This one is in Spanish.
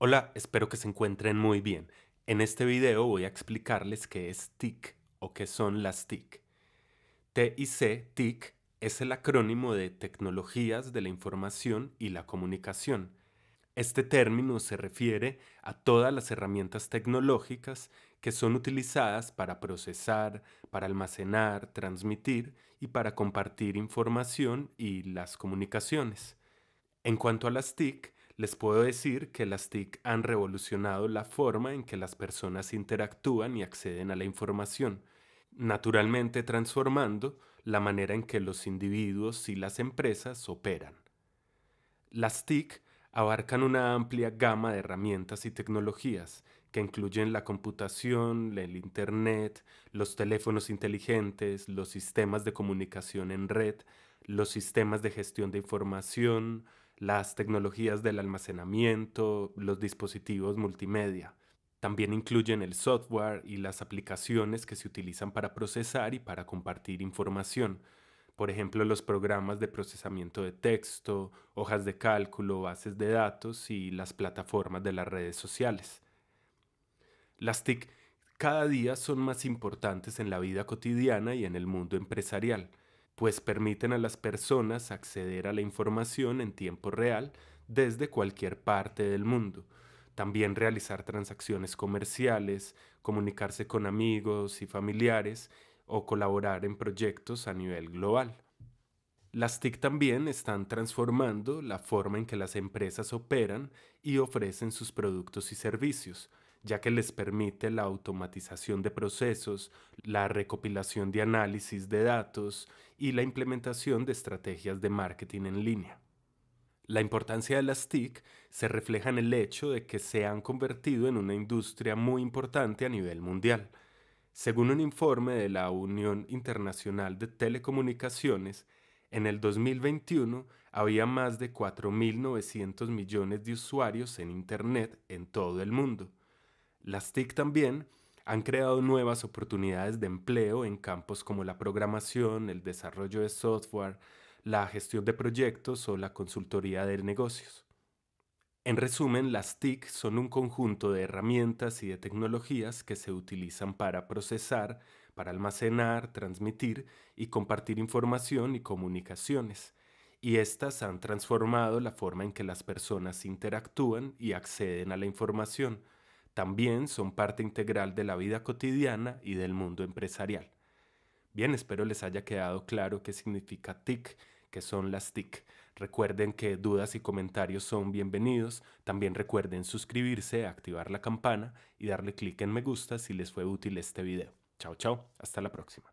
Hola, espero que se encuentren muy bien. En este video voy a explicarles qué es TIC o qué son las TIC. TIC, TIC, es el acrónimo de Tecnologías de la Información y la Comunicación. Este término se refiere a todas las herramientas tecnológicas que son utilizadas para procesar, para almacenar, transmitir y para compartir información y las comunicaciones. En cuanto a las TIC, les puedo decir que las TIC han revolucionado la forma en que las personas interactúan y acceden a la información, naturalmente transformando la manera en que los individuos y las empresas operan. Las TIC abarcan una amplia gama de herramientas y tecnologías que incluyen la computación, el Internet, los teléfonos inteligentes, los sistemas de comunicación en red, los sistemas de gestión de información, las tecnologías del almacenamiento, los dispositivos multimedia. También incluyen el software y las aplicaciones que se utilizan para procesar y para compartir información. Por ejemplo, los programas de procesamiento de texto, hojas de cálculo, bases de datos y las plataformas de las redes sociales. Las TIC cada día son más importantes en la vida cotidiana y en el mundo empresarial pues permiten a las personas acceder a la información en tiempo real desde cualquier parte del mundo. También realizar transacciones comerciales, comunicarse con amigos y familiares o colaborar en proyectos a nivel global. Las TIC también están transformando la forma en que las empresas operan y ofrecen sus productos y servicios, ya que les permite la automatización de procesos, la recopilación de análisis de datos y la implementación de estrategias de marketing en línea. La importancia de las TIC se refleja en el hecho de que se han convertido en una industria muy importante a nivel mundial. Según un informe de la Unión Internacional de Telecomunicaciones, en el 2021 había más de 4.900 millones de usuarios en Internet en todo el mundo, las TIC también han creado nuevas oportunidades de empleo en campos como la programación, el desarrollo de software, la gestión de proyectos o la consultoría de negocios. En resumen, las TIC son un conjunto de herramientas y de tecnologías que se utilizan para procesar, para almacenar, transmitir y compartir información y comunicaciones. Y estas han transformado la forma en que las personas interactúan y acceden a la información, también son parte integral de la vida cotidiana y del mundo empresarial. Bien, espero les haya quedado claro qué significa TIC, qué son las TIC. Recuerden que dudas y comentarios son bienvenidos. También recuerden suscribirse, activar la campana y darle clic en me gusta si les fue útil este video. Chao, chao. Hasta la próxima.